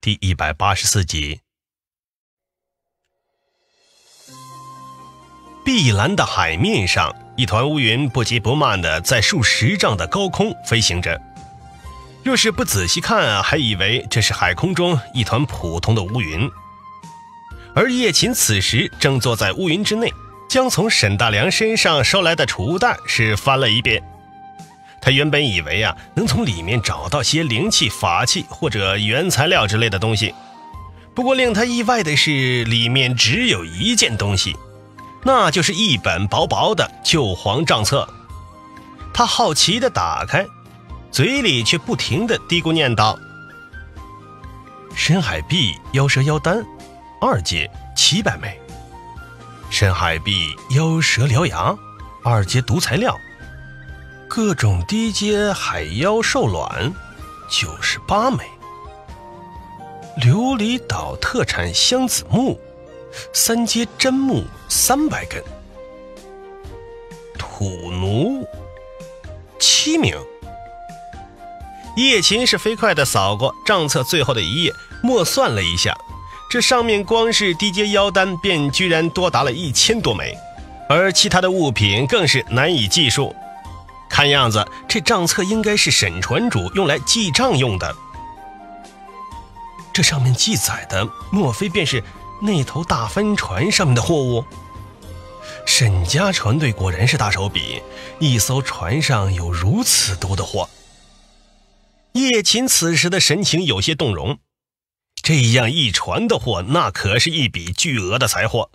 第一百八十四集。碧蓝的海面上，一团乌云不急不慢的在数十丈的高空飞行着。若是不仔细看，还以为这是海空中一团普通的乌云。而叶琴此时正坐在乌云之内，将从沈大良身上收来的储物袋是翻了一遍。他原本以为啊，能从里面找到些灵气、法器或者原材料之类的东西。不过令他意外的是，里面只有一件东西，那就是一本薄薄的旧黄账册。他好奇的打开，嘴里却不停的嘀咕念叨：“深海币妖蛇妖丹，二阶七百枚；深海币妖蛇獠牙，二阶毒材料。”各种低阶海妖兽卵，九十八枚。琉璃岛特产香子木，三阶真木三百根。土奴，七名。叶琴是飞快的扫过账册最后的一页，默算了一下，这上面光是低阶妖丹便居然多达了一千多枚，而其他的物品更是难以计数。看样子，这账册应该是沈船主用来记账用的。这上面记载的，莫非便是那头大帆船上面的货物？沈家船队果然是大手笔，一艘船上有如此多的货。叶琴此时的神情有些动容，这样一船的货，那可是一笔巨额的财货。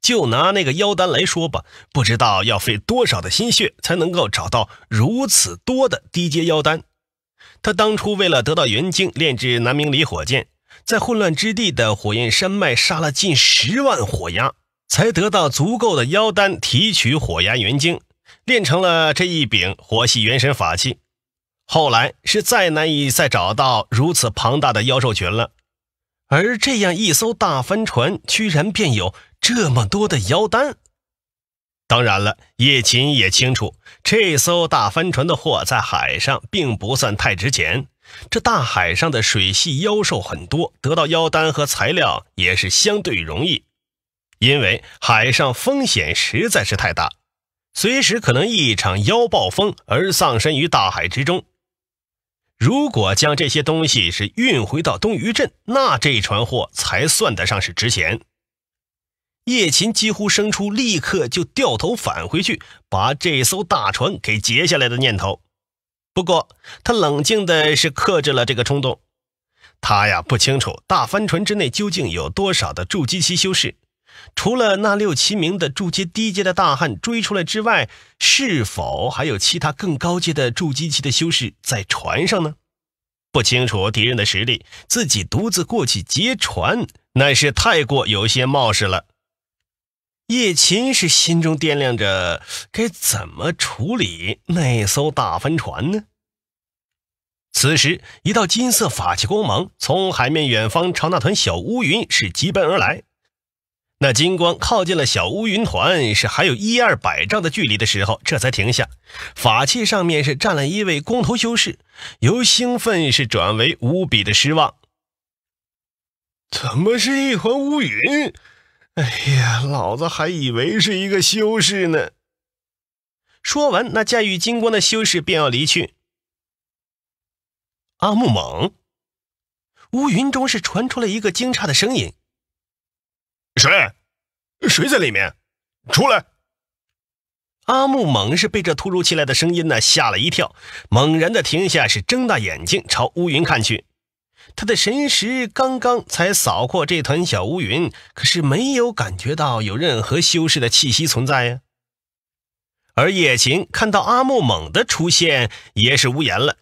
就拿那个妖丹来说吧，不知道要费多少的心血才能够找到如此多的低阶妖丹。他当初为了得到元晶炼制南明离火剑，在混乱之地的火焰山脉杀了近十万火鸦，才得到足够的妖丹提取火鸦元晶，炼成了这一柄火系元神法器。后来是再难以再找到如此庞大的妖兽群了。而这样一艘大帆船，居然便有。这么多的妖丹，当然了，叶琴也清楚，这艘大帆船的货在海上并不算太值钱。这大海上的水系妖兽很多，得到妖丹和材料也是相对容易。因为海上风险实在是太大，随时可能一场妖暴风而丧身于大海之中。如果将这些东西是运回到东隅镇，那这船货才算得上是值钱。叶琴几乎生出立刻就掉头返回去，把这艘大船给截下来的念头。不过他冷静的是克制了这个冲动。他呀不清楚大帆船之内究竟有多少的筑基期修士，除了那六七名的筑阶低阶的大汉追出来之外，是否还有其他更高阶的筑基期的修士在船上呢？不清楚敌人的实力，自己独自过去截船，那是太过有些冒失了。叶琴是心中掂量着该怎么处理那艘大帆船呢？此时，一道金色法器光芒从海面远方朝那团小乌云是疾奔而来。那金光靠近了小乌云团，是还有一二百丈的距离的时候，这才停下。法器上面是站了一位光头修士，由兴奋是转为无比的失望。怎么是一团乌云？哎呀，老子还以为是一个修士呢。说完，那驾驭金光的修士便要离去。阿木猛，乌云中是传出了一个惊诧的声音：“谁？谁在里面？出来！”阿木猛是被这突如其来的声音呢吓了一跳，猛然的停下，是睁大眼睛朝乌云看去。他的神识刚刚才扫过这团小乌云，可是没有感觉到有任何修士的气息存在呀。而叶琴看到阿木猛的出现，也是无言了。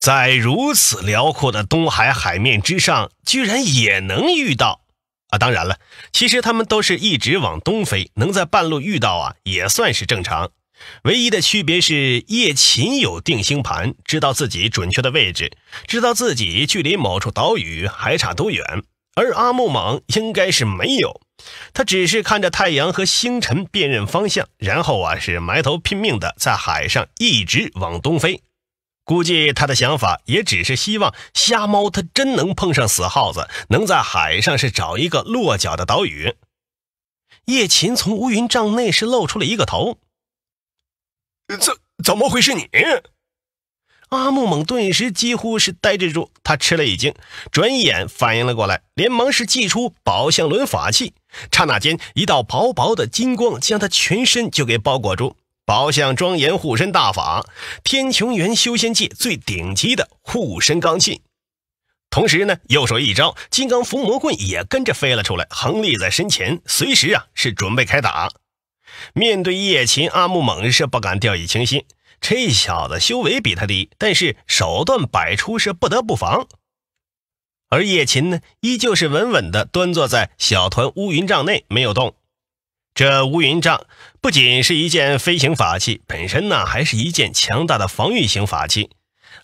在如此辽阔的东海海面之上，居然也能遇到啊！当然了，其实他们都是一直往东飞，能在半路遇到啊，也算是正常。唯一的区别是，叶琴有定星盘，知道自己准确的位置，知道自己距离某处岛屿还差多远；而阿木莽应该是没有，他只是看着太阳和星辰辨认方向，然后啊是埋头拼命的在海上一直往东飞。估计他的想法也只是希望瞎猫他真能碰上死耗子，能在海上是找一个落脚的岛屿。叶琴从乌云帐内是露出了一个头。怎怎么会是你？阿木猛顿时几乎是呆滞住，他吃了一惊，转眼反应了过来，连忙是祭出宝象轮法器，刹那间一道薄薄的金光将他全身就给包裹住。宝象庄严护身大法，天穹元修仙界最顶级的护身罡气。同时呢，右手一招金刚伏魔棍也跟着飞了出来，横立在身前，随时啊是准备开打。面对叶琴，阿木猛是不敢掉以轻心。这小子修为比他低，但是手段百出，是不得不防。而叶琴呢，依旧是稳稳地端坐在小团乌云帐内，没有动。这乌云帐不仅是一件飞行法器，本身呢还是一件强大的防御型法器。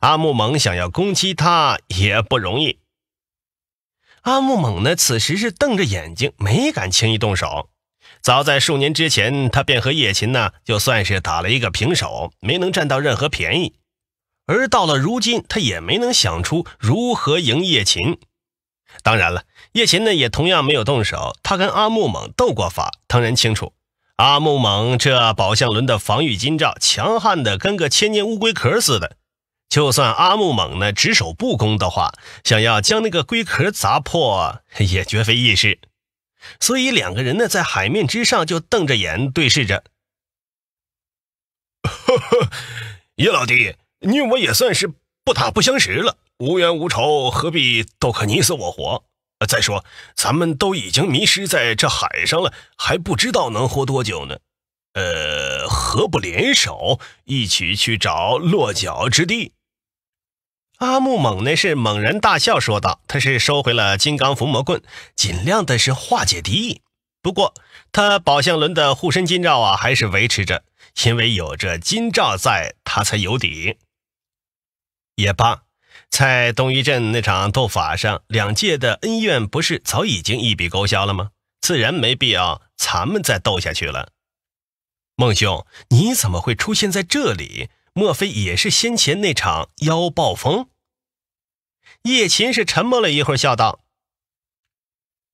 阿木猛想要攻击他也不容易。阿木猛呢，此时是瞪着眼睛，没敢轻易动手。早在数年之前，他便和叶琴呢，就算是打了一个平手，没能占到任何便宜。而到了如今，他也没能想出如何赢叶琴。当然了，叶琴呢，也同样没有动手。他跟阿木猛斗过法，当然清楚阿木猛这宝象轮的防御金罩，强悍的跟个千年乌龟壳似的。就算阿木猛呢只守不攻的话，想要将那个龟壳砸破，也绝非易事。所以两个人呢，在海面之上就瞪着眼对视着。叶老弟，你我也算是不打不相识了，无冤无仇，何必斗个你死我活？再说咱们都已经迷失在这海上了，还不知道能活多久呢。呃，何不联手一起去找落脚之地？阿木猛呢？是猛然大笑说道：“他是收回了金刚伏魔棍，尽量的是化解敌意。不过他宝象轮的护身金罩啊，还是维持着，因为有着金罩在，他才有底。也罢，在东夷镇那场斗法上，两界的恩怨不是早已经一笔勾销了吗？自然没必要咱们再斗下去了。孟兄，你怎么会出现在这里？莫非也是先前那场妖暴风？”叶琴是沉默了一会儿，笑道：“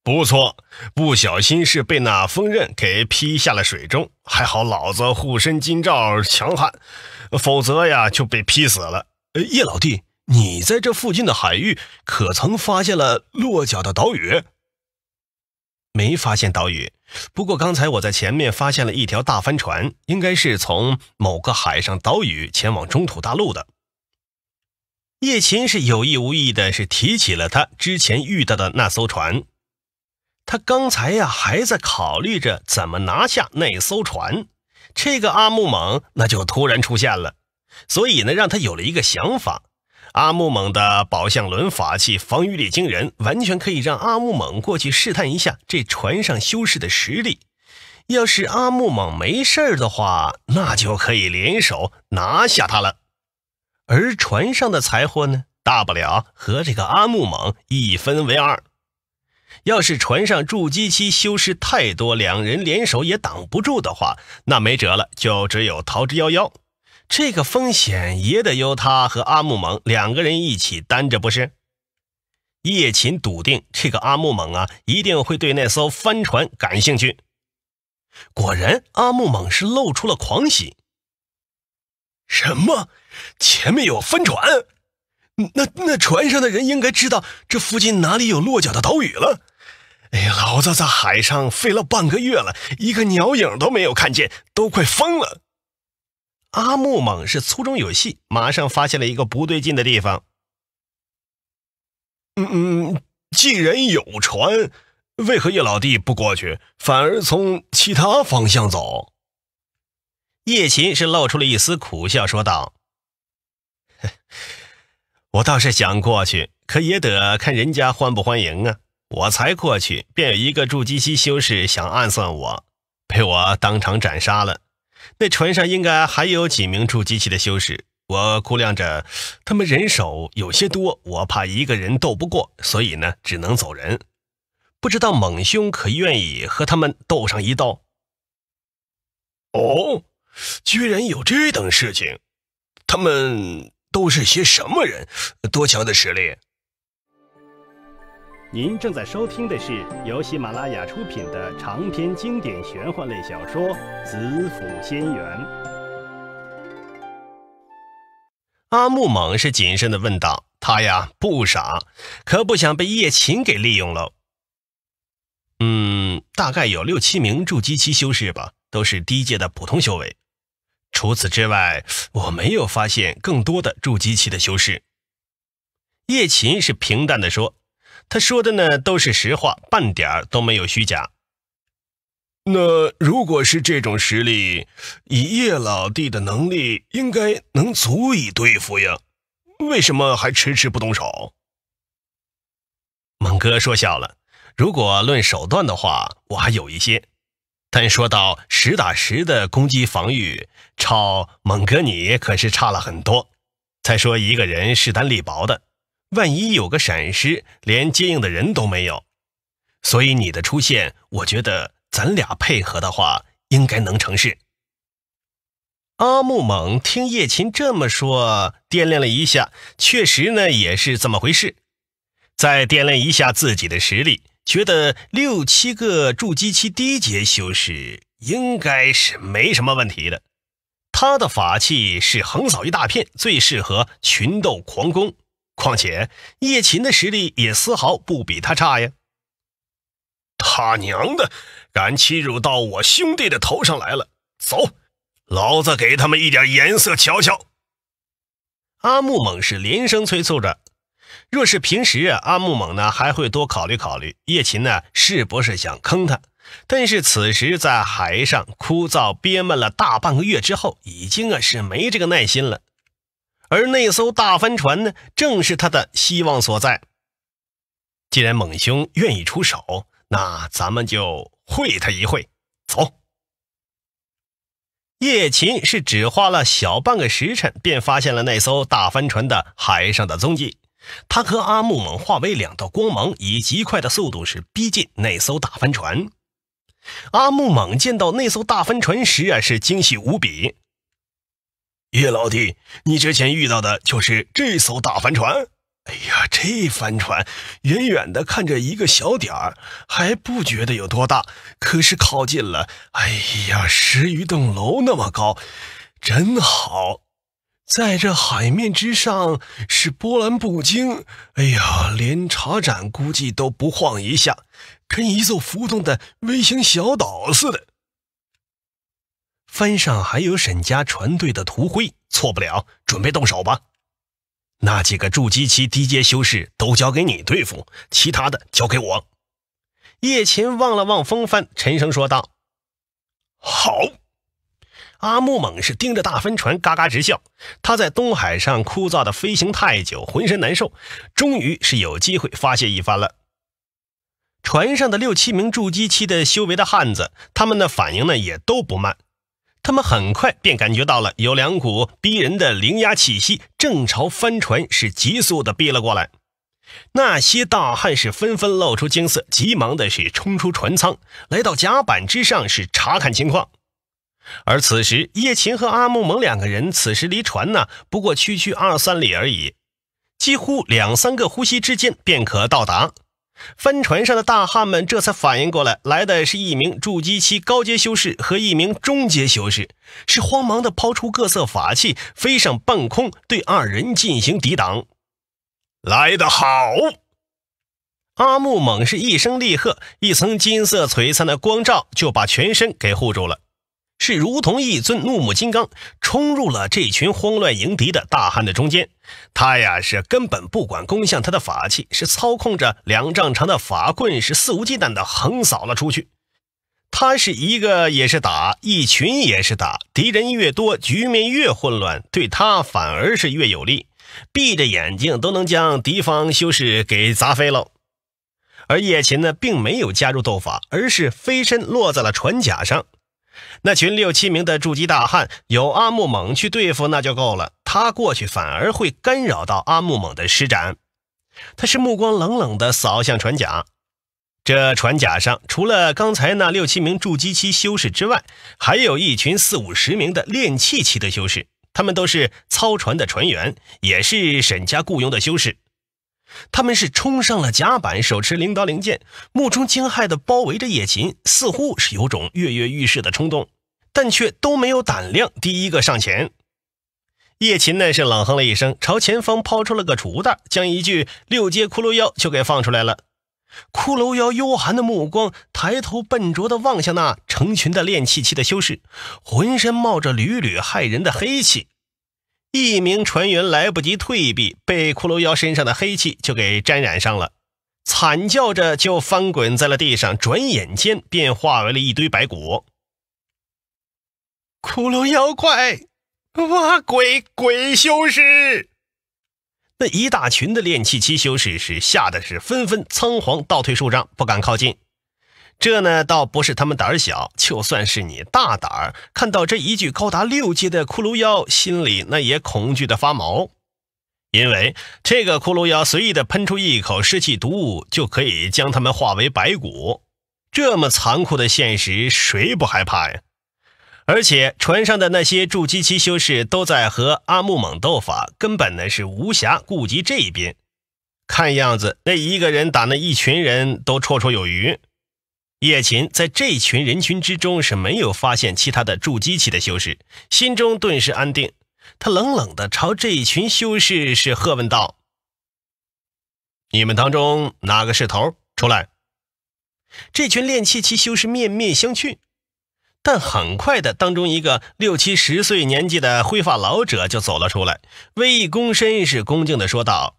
不错，不小心是被那风刃给劈下了水中，还好老子护身金罩强悍，否则呀就被劈死了。叶老弟，你在这附近的海域可曾发现了落脚的岛屿？没发现岛屿。不过刚才我在前面发现了一条大帆船，应该是从某个海上岛屿前往中土大陆的。”叶琴是有意无意的，是提起了他之前遇到的那艘船。他刚才呀还在考虑着怎么拿下那艘船，这个阿木猛那就突然出现了，所以呢让他有了一个想法。阿木猛的宝象轮法器防御力惊人，完全可以让阿木猛过去试探一下这船上修士的实力。要是阿木猛没事的话，那就可以联手拿下他了。而船上的财货呢，大不了和这个阿木猛一分为二。要是船上筑基期修士太多，两人联手也挡不住的话，那没辙了，就只有逃之夭夭。这个风险也得由他和阿木猛两个人一起担着，不是？叶琴笃定，这个阿木猛啊，一定会对那艘帆船感兴趣。果然，阿木猛是露出了狂喜。什么？前面有帆船？那那船上的人应该知道这附近哪里有落脚的岛屿了。哎呀，老子在海上飞了半个月了，一个鸟影都没有看见，都快疯了。阿木猛是粗中有细，马上发现了一个不对劲的地方。嗯嗯，既然有船，为何叶老弟不过去，反而从其他方向走？叶琴是露出了一丝苦笑，说道：“我倒是想过去，可也得看人家欢不欢迎啊。我才过去，便有一个筑基期修士想暗算我，被我当场斩杀了。那船上应该还有几名筑基期的修士，我估量着他们人手有些多，我怕一个人斗不过，所以呢，只能走人。不知道猛兄可愿意和他们斗上一道？哦。”居然有这等事情！他们都是些什么人？多强的实力？您正在收听的是由喜马拉雅出品的长篇经典玄幻类小说《紫府仙缘》。阿木猛是谨慎的问道：“他呀，不傻，可不想被叶琴给利用了。”嗯，大概有六七名筑基期修士吧，都是低阶的普通修为。除此之外，我没有发现更多的筑基期的修士。叶琴是平淡地说：“他说的呢都是实话，半点都没有虚假。”那如果是这种实力，以叶老弟的能力，应该能足以对付呀？为什么还迟迟不动手？猛哥说笑了，如果论手段的话，我还有一些。但说到实打实的攻击防御，超蒙哥，你可是差了很多。再说一个人势单力薄的，万一有个闪失，连接应的人都没有。所以你的出现，我觉得咱俩配合的话，应该能成事。阿木猛听叶琴这么说，掂量了一下，确实呢也是这么回事。再掂量一下自己的实力。觉得六七个筑基期低阶修士应该是没什么问题的。他的法器是横扫一大片，最适合群斗狂攻。况且叶琴的实力也丝毫不比他差呀！他娘的，敢欺辱到我兄弟的头上来了！走，老子给他们一点颜色瞧瞧！阿木猛是连声催促着。若是平时啊，阿木猛呢还会多考虑考虑叶琴呢是不是想坑他，但是此时在海上枯燥憋闷了大半个月之后，已经啊是没这个耐心了。而那艘大帆船呢，正是他的希望所在。既然猛兄愿意出手，那咱们就会他一会。走。叶琴是只花了小半个时辰，便发现了那艘大帆船的海上的踪迹。他和阿木猛化为两道光芒，以极快的速度是逼近那艘大帆船。阿木猛见到那艘大帆船时啊，是惊喜无比。叶老弟，你之前遇到的就是这艘大帆船？哎呀，这帆船远远的看着一个小点儿，还不觉得有多大，可是靠近了，哎呀，十余栋楼那么高，真好。在这海面之上是波澜不惊，哎呀，连茶盏估计都不晃一下，跟一座浮动的微型小岛似的。帆上还有沈家船队的图徽，错不了，准备动手吧。那几个筑基期低阶修士都交给你对付，其他的交给我。叶琴望了望风帆，沉声说道：“好。”阿木猛是盯着大帆船，嘎嘎直笑。他在东海上枯燥的飞行太久，浑身难受，终于是有机会发泄一番了。船上的六七名筑基期的修为的汉子，他们的反应呢也都不慢。他们很快便感觉到了有两股逼人的灵压气息，正朝帆船是急速的逼了过来。那些大汉是纷纷露出惊色，急忙的是冲出船舱，来到甲板之上是查看情况。而此时，叶琴和阿木猛两个人此时离船呢，不过区区二三里而已，几乎两三个呼吸之间便可到达。帆船上的大汉们这才反应过来，来的是一名筑基期高阶修士和一名中阶修士，是慌忙的抛出各色法器，飞上半空，对二人进行抵挡。来得好！阿木猛是一声厉喝，一层金色璀璨的光照就把全身给护住了。是如同一尊怒目金刚，冲入了这群慌乱迎敌的大汉的中间。他呀是根本不管攻向他的法器，是操控着两丈长的法棍，是肆无忌惮的横扫了出去。他是一个也是打，一群也是打，敌人越多，局面越混乱，对他反而是越有利。闭着眼睛都能将敌方修士给砸飞了。而叶琴呢，并没有加入斗法，而是飞身落在了船甲上。那群六七名的筑基大汉，有阿木猛去对付那就够了。他过去反而会干扰到阿木猛的施展。他是目光冷冷地扫向船甲。这船甲上除了刚才那六七名筑基期修士之外，还有一群四五十名的炼气期的修士。他们都是操船的船员，也是沈家雇佣的修士。他们是冲上了甲板，手持灵刀灵剑，目中惊骇地包围着叶琴，似乎是有种跃跃欲试的冲动，但却都没有胆量第一个上前。叶琴呢是冷哼了一声，朝前方抛出了个储物袋，将一具六阶骷髅妖就给放出来了。骷髅妖幽寒的目光抬头，笨拙地望向那成群的炼气期的修士，浑身冒着缕缕骇人的黑气。一名船员来不及退避，被骷髅妖身上的黑气就给沾染上了，惨叫着就翻滚在了地上，转眼间便化为了一堆白骨。骷髅妖怪，我鬼鬼修士，那一大群的炼气期修士是吓得是纷纷仓皇倒退数丈，不敢靠近。这呢倒不是他们胆小，就算是你大胆儿看到这一具高达六阶的骷髅妖，心里那也恐惧的发毛。因为这个骷髅妖随意的喷出一口湿气毒雾，就可以将他们化为白骨。这么残酷的现实，谁不害怕呀？而且船上的那些筑基期修士都在和阿木猛斗法，根本呢是无暇顾及这一边。看样子那一个人打那一群人都绰绰有余。叶琴在这群人群之中是没有发现其他的筑基期的修士，心中顿时安定。他冷冷的朝这一群修士是喝问道：“你们当中哪个是头？出来！”这群练气期修士面面相觑，但很快的，当中一个六七十岁年纪的灰发老者就走了出来，微一躬身，是恭敬的说道：“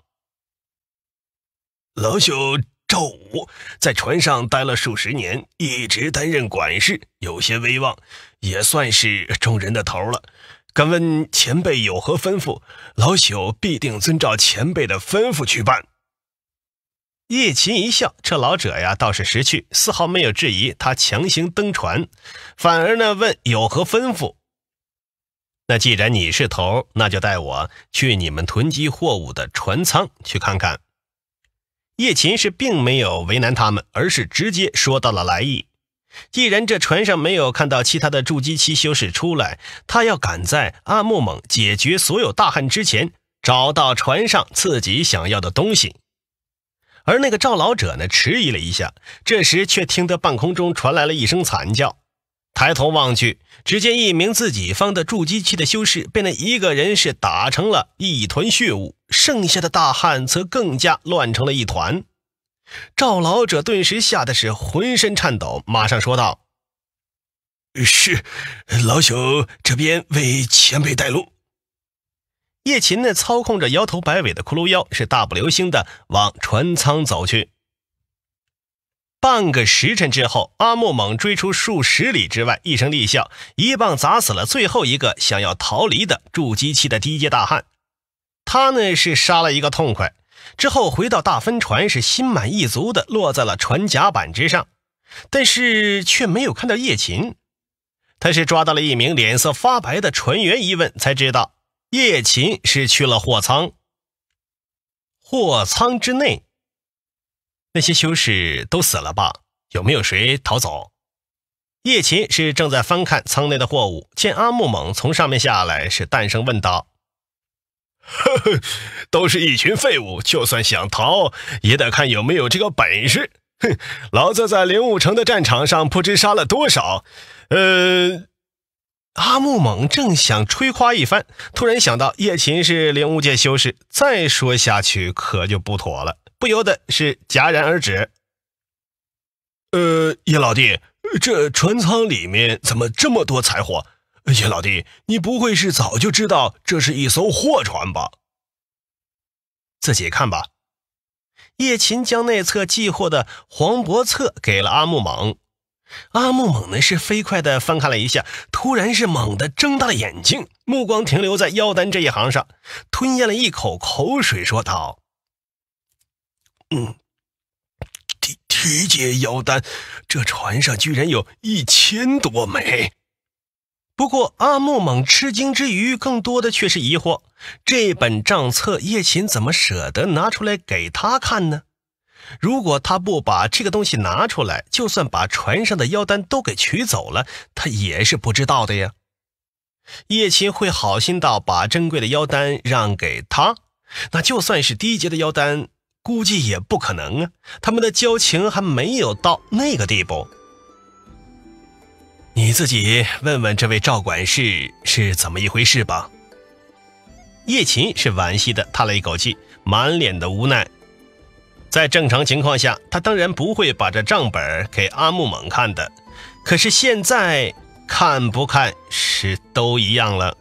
老朽。”赵武在船上待了数十年，一直担任管事，有些威望，也算是众人的头了。敢问前辈有何吩咐？老朽必定遵照前辈的吩咐去办。叶琴一笑，这老者呀倒是识趣，丝毫没有质疑他强行登船，反而呢问有何吩咐。那既然你是头，那就带我去你们囤积货物的船舱去看看。叶琴是并没有为难他们，而是直接说到了来意。既然这船上没有看到其他的筑基期修士出来，他要赶在阿木猛解决所有大汉之前，找到船上自己想要的东西。而那个赵老者呢，迟疑了一下，这时却听得半空中传来了一声惨叫。抬头望去，只见一名自己方的筑基期的修士被那一个人是打成了一团血雾，剩下的大汉则更加乱成了一团。赵老者顿时吓得是浑身颤抖，马上说道：“是，老朽这边为前辈带路。”叶琴呢，操控着摇头摆尾的骷髅妖，是大步流星的往船舱走去。半个时辰之后，阿木猛追出数十里之外，一声厉啸，一棒砸死了最后一个想要逃离的筑基期的低阶大汉。他呢是杀了一个痛快，之后回到大帆船，是心满意足的落在了船甲板之上。但是却没有看到叶琴，他是抓到了一名脸色发白的船员，一问才知道叶琴是去了货仓。货仓之内。那些修士都死了吧？有没有谁逃走？叶琴是正在翻看舱内的货物，见阿木猛从上面下来，是淡声问道：“呵呵，都是一群废物，就算想逃，也得看有没有这个本事。哼，老子在灵武城的战场上不知杀了多少。”呃，阿木猛正想吹夸一番，突然想到叶琴是灵武界修士，再说下去可就不妥了。不由得是戛然而止。呃，叶老弟，这船舱里面怎么这么多柴火？叶老弟，你不会是早就知道这是一艘货船吧？自己看吧。叶琴将那侧寄货的黄伯册给了阿木猛，阿木猛呢是飞快的翻看了一下，突然是猛地睁大了眼睛，目光停留在腰丹这一行上，吞咽了一口口水，说道。嗯，提提解妖丹，这船上居然有一千多枚。不过阿木猛吃惊之余，更多的却是疑惑：这本账册叶琴怎么舍得拿出来给他看呢？如果他不把这个东西拿出来，就算把船上的妖丹都给取走了，他也是不知道的呀。叶琴会好心到把珍贵的妖丹让给他？那就算是低阶的妖丹。估计也不可能啊，他们的交情还没有到那个地步。你自己问问这位赵管事是怎么一回事吧。叶琴是惋惜的叹了一口气，满脸的无奈。在正常情况下，他当然不会把这账本给阿木猛看的，可是现在看不看是都一样了。